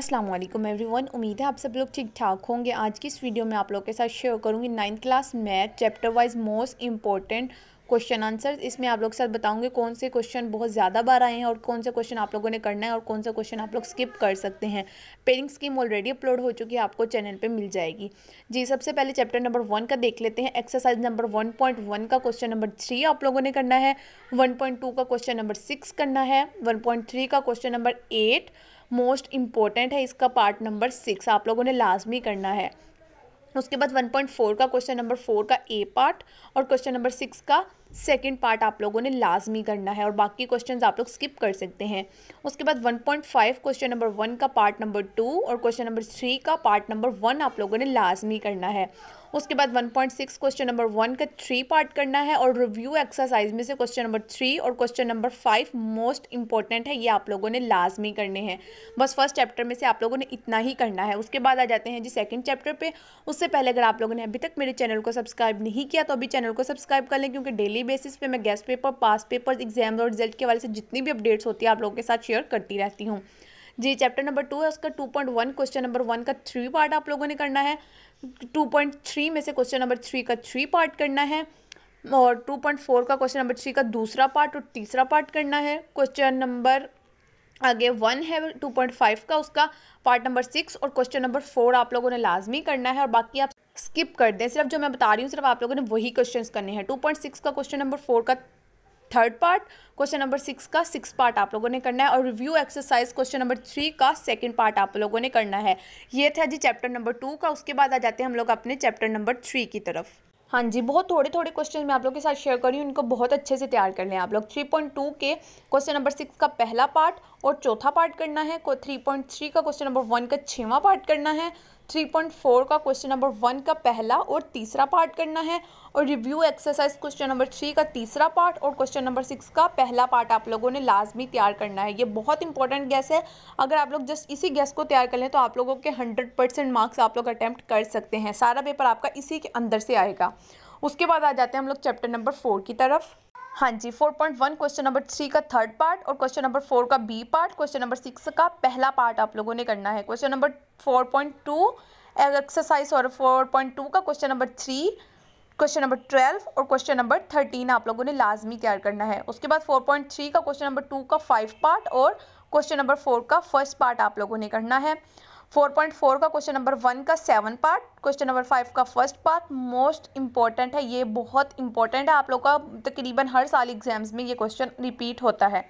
अस्सलाम वालेकुम एवरीवन उम्मीद है आप सब लोग ठीक ठाक होंगे आज की इस वीडियो में आप लोगों के साथ शेयर करूंगी ninth class math chapter wise most important question answer इसमें आप लोग के साथ बताऊंगे कौन से क्वेश्चन बहुत ज़्यादा बार आए हैं और कौन से क्वेश्चन आप लोगों ने करना है और कौन सा क्वेश्चन आप लोग स्किप कर सकते हैं पेरिंग स्कीम ऑलरेडी अपलोड हो चुकी है आपको चैनल पे मिल जाएगी जी सबसे पहले चैप्टर नंबर वन का देख लेते हैं exercise number one point one का क्वेश्चन नंबर थ्री आप लोगों ने करना है वन पॉइंट टू का क्वेश्चन नंबर सिक्स करना है वन पॉइंट थ्री का question number eight most important है इसका पार्ट नंबर सिक्स आप लोगों ने लाजमी करना है उसके बाद 1.4 का क्वेश्चन नंबर फोर का ए पार्ट और क्वेश्चन नंबर सिक्स का सेकंड पार्ट आप लोगों ने लाजमी करना है और बाकी क्वेश्चन आप लोग स्किप कर सकते हैं उसके बाद 1.5 क्वेश्चन नंबर वन का पार्ट नंबर टू और क्वेश्चन नंबर थ्री का पार्ट नंबर वन आप लोगों ने लाजमी करना है उसके बाद 1.6 क्वेश्चन नंबर वन का थ्री पार्ट करना है और रिव्यू एक्सरसाइज में से क्वेश्चन नंबर थ्री और question number five most important है ये आप लोगों ने लाजमी करने हैं बस फर्स्ट चैप्टर में से आप लोगों ने इतना ही करना है उसके बाद आ जाते हैं जी सेकेंड चैप्टर पर उससे पहले अगर आप लोगों ने अभी तक मेरे चैनल को सब्सक्राइब नहीं किया तो अभी चैनल को सब्सक्राइब कर लें क्योंकि डेली बेसिस पर मैं guess paper past paper exam और रिजल्ट के वाले से जितनी भी अपडेट्स होती है आप लोगों के साथ शेयर करती रहती हूँ जी चैप्टर नंबर टू है उसका two point one question number one का थ्री पार्ट आप लोगों ने करना है टू पॉइंट थ्री में से क्वेश्चन नंबर थ्री का थ्री पार्ट करना है और टू पॉइंट फोर का क्वेश्चन नंबर थ्री का दूसरा पार्ट और तीसरा पार्ट करना है क्वेश्चन नंबर आगे वन है टू पॉइंट फाइव का उसका पार्ट नंबर सिक्स और क्वेश्चन नंबर फोर आप लोगों ने लाजमी करना है और बाकी आप स्किप कर दें सिर्फ जो मैं बता रही हूँ सिर्फ आप लोगों ने वही क्वेश्चंस करने हैं टू पॉइंट सिक्स का क्वेश्चन नंबर फोर का third part question number six का सिक्स पार्ट आप लोगों ने करना है और review exercise question number three का सेकंड पार्ट आप लोगों ने करना है ये था जी चैप्टर नंबर टू का उसके बाद आ जाते हैं हम लोग अपने चैप्टर नंबर थ्री की तरफ हाँ जी बहुत थोड़े थोड़े क्वेश्चन मैं आप लोगों के साथ शेयर कर रही हूँ इनको बहुत अच्छे से तैयार कर लें आप लोग 3.2 के क्वेश्चन नंबर सिक्स का पहला पार्ट और चौथा पार्ट करना है पॉइंट 3.3 का क्वेश्चन नंबर वन का छवा पार्ट करना है 3.4 का क्वेश्चन नंबर वन का पहला और तीसरा पार्ट करना है और review exercise question number three का तीसरा पार्ट और क्वेश्चन नंबर सिक्स का पहला पार्ट आप लोगों ने लाजमी तैयार करना है ये बहुत इंपॉर्टेंट गैस है अगर आप लोग जस्ट इसी गैस को तैयार कर लें तो आप लोगों के हंड्रेड परसेंट मार्क्स आप लोग अटैम्प्ट कर सकते हैं सारा पेपर आपका इसी के अंदर से आएगा उसके बाद आ जाते हैं हम लोग चैप्टर नंबर फोर की तरफ हाँ जी 4.1 क्वेश्चन नंबर थ्री का थर्ड पार्ट और क्वेश्चन नंबर फोर का B part question number six का पहला पार्ट आप लोगों ने करना है क्वेश्चन नंबर 4.2 एक्सरसाइज और 4.2 का question number three question number twelve और क्वेश्चन नंबर थर्टीन आप लोगों ने लाजमी तैयार करना है उसके बाद फोर पॉइंट थ्री का क्वेश्चन नंबर टू का फाइव पार्ट और क्वेश्चन नंबर फोर का फर्स्ट पार्ट आप लोगों ने करना है 4.4 का क्वेश्चन नंबर वन का seven part question number five का फर्स्ट पार्ट मोस्ट इंपॉर्टेंट है ये बहुत इंपॉर्टेंट है आप लोग का तकरीबन हर साल एग्जाम्स में ये क्वेश्चन रिपीट होता है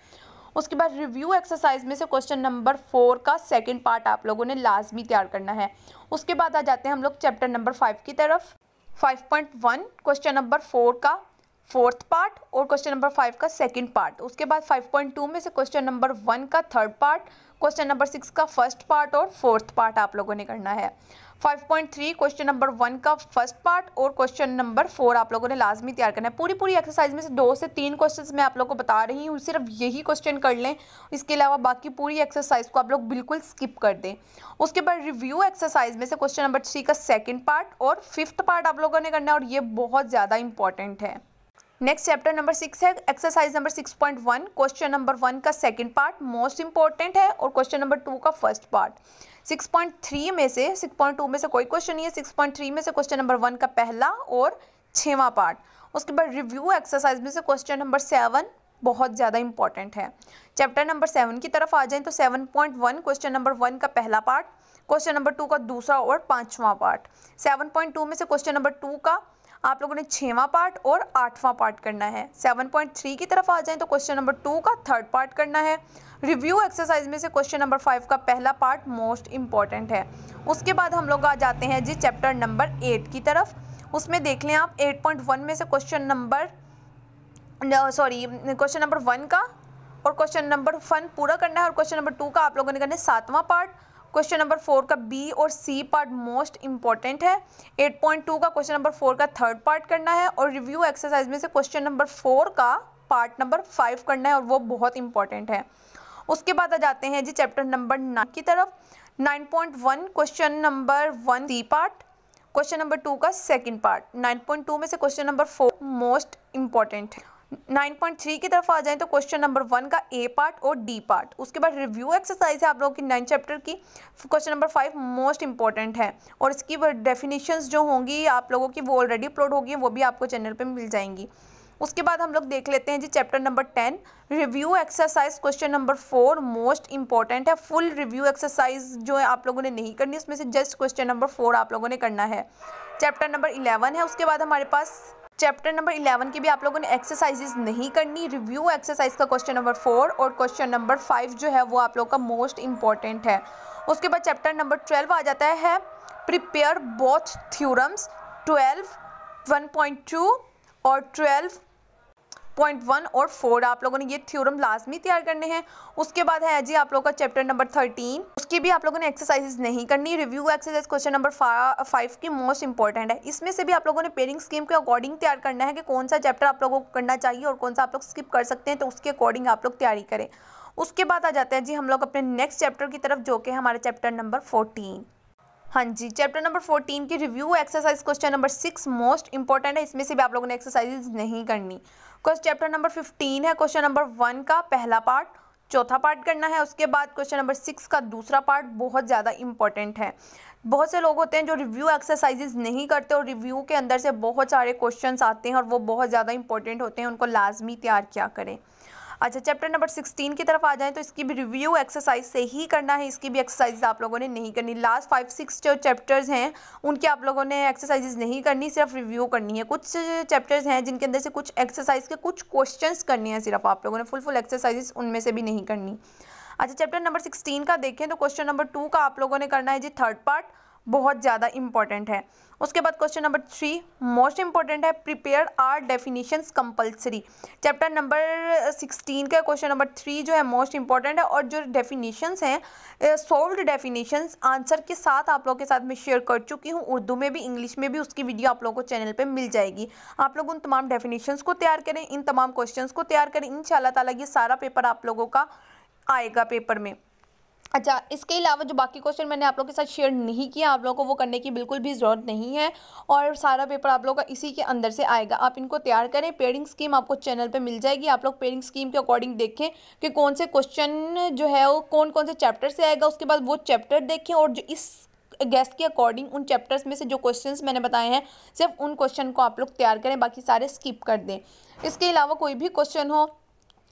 उसके बाद रिव्यू एक्सरसाइज में से क्वेश्चन नंबर फोर का सेकेंड पार्ट आप लोगों ने लाजमी तैयार करना है उसके बाद आ जाते हैं हम लोग चैप्टर नंबर फाइव की तरफ 5.1 क्वेश्चन नंबर फोर का फोर्थ पार्ट और क्वेश्चन नंबर फाइव का सेकंड पार्ट उसके बाद 5.2 में से क्वेश्चन नंबर वन का third part question number six का फर्स्ट पार्ट और फोर्थ पार्ट आप लोगों ने करना है 5.3 क्वेश्चन नंबर वन का फर्स्ट पार्ट और क्वेश्चन नंबर फोर आप लोगों ने लाजमी तैयार करना है पूरी पूरी एक्सरसाइज में से दो से तीन क्वेश्चन मैं आप लोगों को बता रही हूँ सिर्फ यही क्वेश्चन कर लें इसके अलावा बाकी पूरी एक्सरसाइज को आप लोग बिल्कुल स्किप कर दें उसके बाद रिव्यू एक्सरसाइज में से क्वेश्चन नंबर थ्री का सेकेंड पार्ट और फिफ्थ पार्ट आप लोगों ने करना है और ये बहुत ज़्यादा इंपॉर्टेंट है नेक्स्ट चैप्टर नंबर सिक्स है exercise number six point one question number one का सेकंड पार्ट मोस्ट इंपॉर्टेंट है और क्वेश्चन नंबर टू का first part six point three में से सिक्स पॉइंट टू में से कोई क्वेश्चन नहीं है सिक्स पॉइंट थ्री में से क्वेश्चन नंबर वन का पहला और छवा पार्ट उसके बाद रिव्यू एक्सरसाइज में से क्वेश्चन नंबर सेवन बहुत ज़्यादा इंपॉर्टेंट है चैप्टर नंबर सेवन की तरफ आ जाए तो seven point one question number one का पहला पार्ट क्वेश्चन नंबर टू का दूसरा और पाँचवा पार्ट सेवन पॉइंट टू में से क्वेश्चन नंबर टू का आप लोगों ने छेवां पार्ट और आठवां पार्ट करना है 7.3 की तरफ आ जाएं तो क्वेश्चन नंबर टू का थर्ड पार्ट करना है रिव्यू एक्सरसाइज में से क्वेश्चन नंबर फाइव का पहला पार्ट मोस्ट इंपॉर्टेंट है उसके बाद हम लोग आ जाते हैं जी चैप्टर नंबर एट की तरफ उसमें देख लें आप वन में से question number sorry question number one का और क्वेश्चन नंबर वन पूरा करना है और क्वेश्चन नंबर टू का आप लोगों ने करना है सातवां पार्ट क्वेश्चन नंबर फोर का बी और सी पार्ट मोस्ट इंपॉर्टेंट है एट पॉइंट टू का क्वेश्चन नंबर फोर का थर्ड पार्ट करना है और रिव्यू एक्सरसाइज में से क्वेश्चन नंबर फोर का पार्ट नंबर फाइव करना है और वो बहुत इंपॉर्टेंट है उसके बाद आ जाते हैं जी चैप्टर नंबर नाइन की तरफ nine point one question number one C part question number two का second part nine point two में से question number four most important है 9.3 की तरफ आ जाए तो क्वेश्चन नंबर वन का ए पार्ट और डी पार्ट उसके बाद रिव्यू एक्सरसाइज है आप लोगों की नाइन चैप्टर की question number five most important है और इसकी डेफिनेशंस जो होंगी आप लोगों की वो ऑलरेडी अपलोड होगी वो भी आपको चैनल पर मिल जाएंगी उसके बाद हम लोग देख लेते हैं जी chapter number ten review exercise question number four most important है फुल रिव्यू एक्सरसाइज जो है आप लोगों ने नहीं करनी उसमें से जस्ट क्वेश्चन नंबर फोर आप लोगों ने करना है चैप्टर नंबर इलेवन है उसके बाद हमारे पास चैप्टर नंबर इलेवन की भी आप लोगों ने एक्सरसाइजेज नहीं करनी रिव्यू एक्सरसाइज का क्वेश्चन नंबर फोर और क्वेश्चन नंबर फाइव जो है वो आप लोग का मोस्ट इंपॉर्टेंट है उसके बाद चैप्टर नंबर ट्वेल्व आ जाता है prepare both theorems twelve one point two और ट्वेल्व पॉइंट वन और फोर आप लोगों ने ये थ्योरम लाजमी तैयार करने हैं उसके बाद है जी आप लोगों का चैप्टर नंबर थर्टीन उसकी भी आप लोगों ने एक्सरसाइजेज नहीं करनी review exercise question number five की मोस्ट इंपॉर्टेंट है इसमें से भी आप लोगों ने पेरिंग स्कीम के अकॉर्डिंग तैयार करना है कि कौन सा चैप्टर आप लोगों को करना चाहिए और कौन सा आप लोग स्किप कर सकते हैं तो उसके अकॉर्डिंग आप लोग तैयारी करें उसके बाद आ जाते हैं जी हम लोग अपने नेक्स्ट चैप्टर की तरफ जो कि हमारे चैप्टर नंबर फोर्टीन हाँ जी चैप्टर नंबर फोर्टीन की review exercise question number six most important है इसमें से भी आप लोगों ने एक्सरसाइजेज नहीं करनी क्वेश्चन चैप्टर नंबर फिफ्टीन है क्वेश्चन नंबर वन का पहला पार्ट चौथा पार्ट करना है उसके बाद क्वेश्चन नंबर सिक्स का दूसरा पार्ट बहुत ज़्यादा इंपॉर्टेंट है बहुत से लोग होते हैं जो रिव्यू एक्सरसाइजेज नहीं करते और रिव्यू के अंदर से बहुत सारे क्वेश्चंस आते हैं और वो बहुत ज़्यादा इंपॉर्टेंट होते हैं उनको लाजमी तैयार क्या करें अच्छा चैप्टर नंबर सिक्सटीन की तरफ आ जाएँ तो इसकी भी रिव्यू एक्सरसाइज से ही करना है इसकी भी एक्सरसाइज आप लोगों ने नहीं करनी लास्ट फाइव सिक्स जो चैप्टर्स हैं उनके आप लोगों ने एक्सरसाइजेज नहीं करनी सिर्फ रिव्यू करनी है कुछ चैप्टर्स हैं जिनके अंदर से कुछ एक्सरसाइज के कुछ क्वेश्चन करनी है सिर्फ आप लोगों ने फुल फुल एक्सरसाइजेज उनमें से भी नहीं करनी अच्छा चैप्टर नंबर सिक्सटीन का देखें तो क्वेश्चन नंबर टू का आप लोगों ने करना है जी थर्ड पार्ट बहुत ज़्यादा इंपॉर्टेंट है उसके बाद question number three most important है prepare are definition compulsory chapter number sixteen का क्वेश्चन नंबर थ्री जो है मोस्ट इंपॉर्टेंट है और जो डेफिनेशंस हैं सोल्व डेफिनेशंस आंसर के साथ आप लोगों के साथ मैं शेयर कर चुकी हूँ उर्दू में भी इंग्लिश में भी उसकी वीडियो आप लोगों को चैनल पर मिल जाएगी आप लोग उन तमाम डेफिनेशन को तैयार करें इन तमाम क्वेश्चन को तैयार करें इन शाला ये सारा पेपर आप लोगों का आएगा पेपर में अच्छा इसके अलावा जो बाकी क्वेश्चन मैंने आप लोगों के साथ शेयर नहीं किया आप लोगों को वो करने की बिल्कुल भी ज़रूरत नहीं है और सारा पेपर आप लोगों का इसी के अंदर से आएगा आप इनको तैयार करें पेडिंग स्कीम आपको चैनल पे मिल जाएगी आप लोग पेडिंग स्कीम के अकॉर्डिंग देखें कि कौन से क्वेश्चन जो है वो कौन कौन से चैप्टर से आएगा उसके बाद वो चैप्टर देखें और जो इस गेस्ट के अकॉर्डिंग उन चैप्टर्स में से जो क्वेश्चन मैंने बताए हैं सिर्फ उन क्वेश्चन को आप लोग तैयार करें बाकी सारे स्किप कर दें इसके अलावा कोई भी क्वेश्चन हो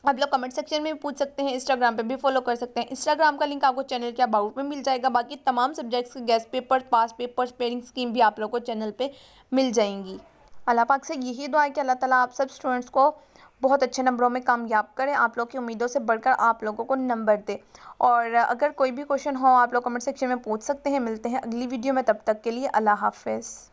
आप लोग कमेंट सेक्शन में भी पूछ सकते हैं इंस्टाग्राम पे भी फॉलो कर सकते हैं इंस्टाग्राम का लिंक आपको चैनल के अबाउट में मिल जाएगा बाकी तमाम सब्जेक्ट्स के guess paper past paper pairing scheme भी आप लोग को चैनल पर मिल जाएंगी अल्लाह पाक से यही दुआ है कि अल्लाह ताला आप सब स्टूडेंट्स को बहुत अच्छे नंबरों में कामयाब करें आप लोग की उम्मीदों से बढ़कर आप लोगों को नंबर दे और अगर कोई भी क्वेश्चन हो आप लोग कमेंट सेक्शन में पूछ सकते हैं मिलते हैं अगली वीडियो में तब तक के लिए अल्लाह हाफिज़